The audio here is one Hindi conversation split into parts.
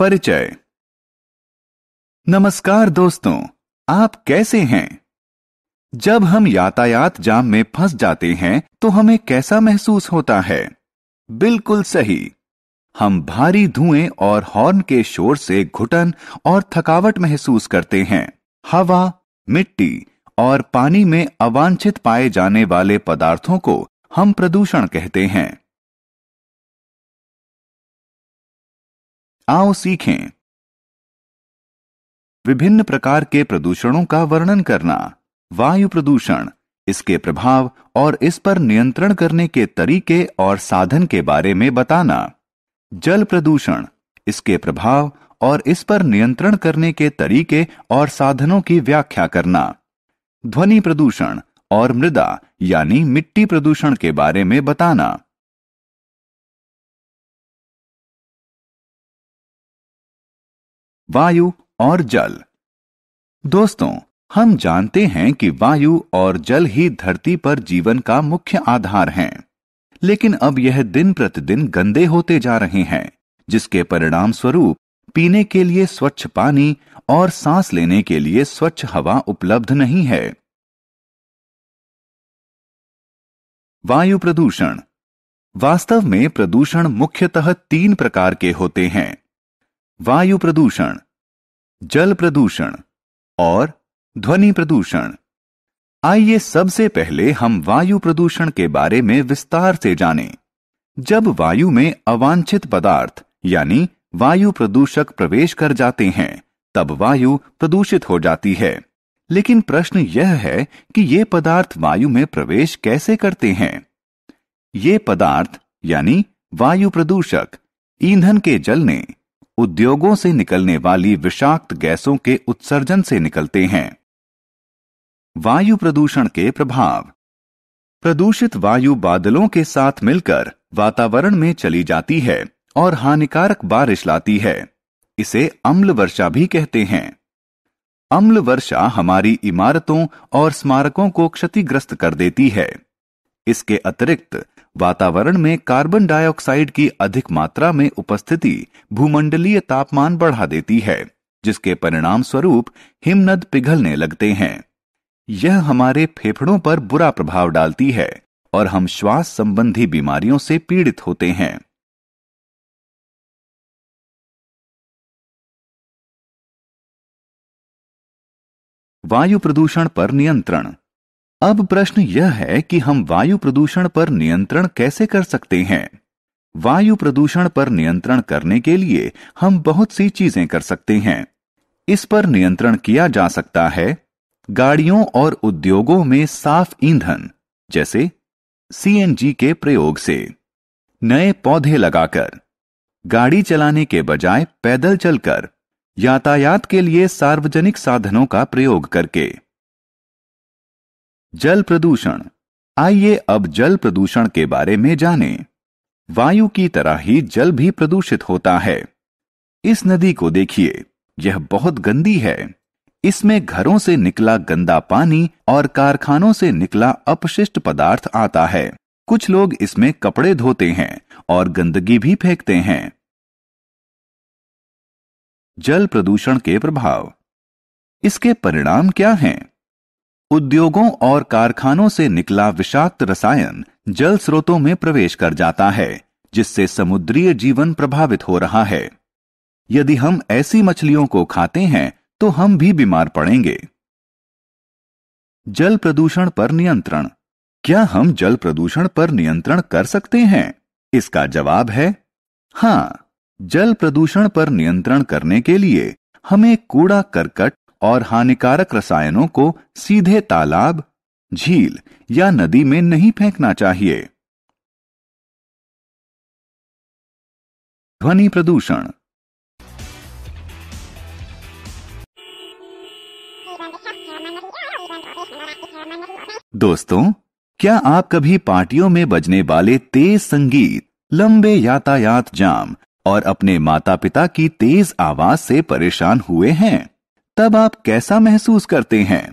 परिचय नमस्कार दोस्तों आप कैसे हैं जब हम यातायात जाम में फंस जाते हैं तो हमें कैसा महसूस होता है बिल्कुल सही हम भारी धुएं और हॉर्न के शोर से घुटन और थकावट महसूस करते हैं हवा मिट्टी और पानी में अवांछित पाए जाने वाले पदार्थों को हम प्रदूषण कहते हैं आओ सीखें विभिन्न प्रकार के प्रदूषणों का वर्णन करना वायु प्रदूषण इसके प्रभाव और इस पर नियंत्रण करने के तरीके और साधन के बारे में बताना जल प्रदूषण इसके प्रभाव और इस पर नियंत्रण करने के तरीके और साधनों की व्याख्या करना ध्वनि प्रदूषण और मृदा यानी मिट्टी प्रदूषण के बारे में बताना वायु और जल दोस्तों हम जानते हैं कि वायु और जल ही धरती पर जीवन का मुख्य आधार हैं लेकिन अब यह दिन प्रतिदिन गंदे होते जा रहे हैं जिसके परिणाम स्वरूप पीने के लिए स्वच्छ पानी और सांस लेने के लिए स्वच्छ हवा उपलब्ध नहीं है वायु प्रदूषण वास्तव में प्रदूषण मुख्यतः तीन प्रकार के होते हैं वायु प्रदूषण जल प्रदूषण और ध्वनि प्रदूषण आइए सबसे पहले हम वायु प्रदूषण के बारे में विस्तार से जानें। जब वायु में अवांछित पदार्थ यानी वायु प्रदूषक प्रवेश कर जाते हैं तब वायु प्रदूषित हो जाती है लेकिन प्रश्न यह है कि ये पदार्थ वायु में प्रवेश कैसे करते हैं ये पदार्थ यानी वायु प्रदूषक ईंधन के जलने उद्योगों से निकलने वाली विषाक्त गैसों के उत्सर्जन से निकलते हैं वायु प्रदूषण के प्रभाव प्रदूषित वायु बादलों के साथ मिलकर वातावरण में चली जाती है और हानिकारक बारिश लाती है इसे अम्ल वर्षा भी कहते हैं अम्ल वर्षा हमारी इमारतों और स्मारकों को क्षतिग्रस्त कर देती है इसके अतिरिक्त वातावरण में कार्बन डाइऑक्साइड की अधिक मात्रा में उपस्थिति भूमंडलीय तापमान बढ़ा देती है जिसके परिणाम स्वरूप हिमनद पिघलने लगते हैं यह हमारे फेफड़ों पर बुरा प्रभाव डालती है और हम श्वास संबंधी बीमारियों से पीड़ित होते हैं वायु प्रदूषण पर नियंत्रण अब प्रश्न यह है कि हम वायु प्रदूषण पर नियंत्रण कैसे कर सकते हैं वायु प्रदूषण पर नियंत्रण करने के लिए हम बहुत सी चीजें कर सकते हैं इस पर नियंत्रण किया जा सकता है गाड़ियों और उद्योगों में साफ ईंधन जैसे सीएनजी के प्रयोग से नए पौधे लगाकर गाड़ी चलाने के बजाय पैदल चलकर यातायात के लिए सार्वजनिक साधनों का प्रयोग करके जल प्रदूषण आइए अब जल प्रदूषण के बारे में जानें। वायु की तरह ही जल भी प्रदूषित होता है इस नदी को देखिए यह बहुत गंदी है इसमें घरों से निकला गंदा पानी और कारखानों से निकला अपशिष्ट पदार्थ आता है कुछ लोग इसमें कपड़े धोते हैं और गंदगी भी फेंकते हैं जल प्रदूषण के प्रभाव इसके परिणाम क्या हैं? उद्योगों और कारखानों से निकला विषाक्त रसायन जल स्रोतों में प्रवेश कर जाता है जिससे समुद्रीय जीवन प्रभावित हो रहा है यदि हम ऐसी मछलियों को खाते हैं तो हम भी बीमार पड़ेंगे जल प्रदूषण पर नियंत्रण क्या हम जल प्रदूषण पर नियंत्रण कर सकते हैं इसका जवाब है हाँ जल प्रदूषण पर नियंत्रण करने के लिए हमें कूड़ा करकट और हानिकारक रसायनों को सीधे तालाब झील या नदी में नहीं फेंकना चाहिए ध्वनि प्रदूषण दोस्तों क्या आप कभी पार्टियों में बजने वाले तेज संगीत लंबे यातायात जाम और अपने माता पिता की तेज आवाज से परेशान हुए हैं तब आप कैसा महसूस करते हैं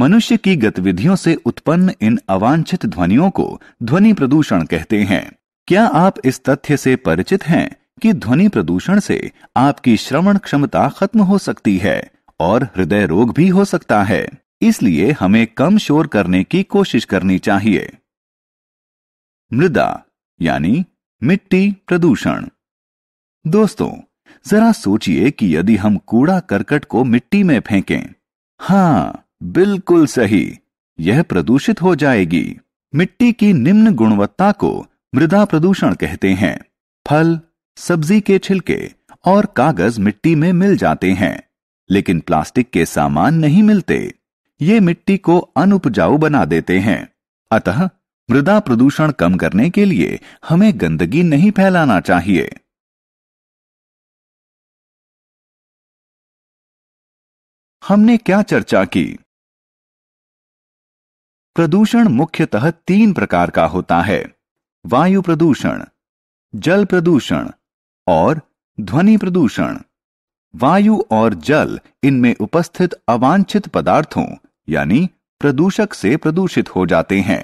मनुष्य की गतिविधियों से उत्पन्न इन अवांछित ध्वनियों को ध्वनि प्रदूषण कहते हैं क्या आप इस तथ्य से परिचित हैं कि ध्वनि प्रदूषण से आपकी श्रवण क्षमता खत्म हो सकती है और हृदय रोग भी हो सकता है इसलिए हमें कम शोर करने की कोशिश करनी चाहिए मृदा यानी मिट्टी प्रदूषण दोस्तों जरा सोचिए कि यदि हम कूड़ा करकट को मिट्टी में फेंकें हाँ बिल्कुल सही यह प्रदूषित हो जाएगी मिट्टी की निम्न गुणवत्ता को मृदा प्रदूषण कहते हैं फल सब्जी के छिलके और कागज मिट्टी में मिल जाते हैं लेकिन प्लास्टिक के सामान नहीं मिलते ये मिट्टी को अनुपजाऊ बना देते हैं अतः मृदा प्रदूषण कम करने के लिए हमें गंदगी नहीं फैलाना चाहिए हमने क्या चर्चा की प्रदूषण मुख्यतः तीन प्रकार का होता है वायु प्रदूषण जल प्रदूषण और ध्वनि प्रदूषण वायु और जल इनमें उपस्थित अवांछित पदार्थों यानी प्रदूषक से प्रदूषित हो जाते हैं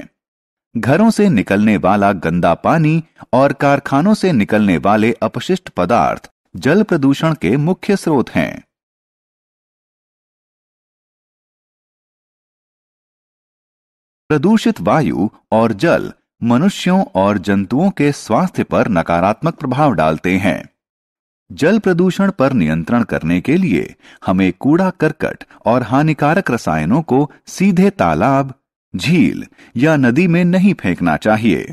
घरों से निकलने वाला गंदा पानी और कारखानों से निकलने वाले अपशिष्ट पदार्थ जल प्रदूषण के मुख्य स्रोत हैं प्रदूषित वायु और जल मनुष्यों और जंतुओं के स्वास्थ्य पर नकारात्मक प्रभाव डालते हैं जल प्रदूषण पर नियंत्रण करने के लिए हमें कूड़ा करकट और हानिकारक रसायनों को सीधे तालाब झील या नदी में नहीं फेंकना चाहिए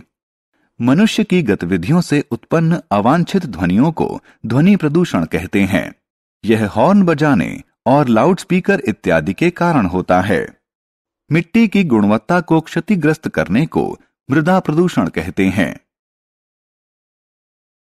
मनुष्य की गतिविधियों से उत्पन्न अवांछित ध्वनियों को ध्वनि प्रदूषण कहते हैं यह हॉर्न बजाने और लाउडस्पीकर इत्यादि के कारण होता है मिट्टी की गुणवत्ता को क्षतिग्रस्त करने को मृदा प्रदूषण कहते हैं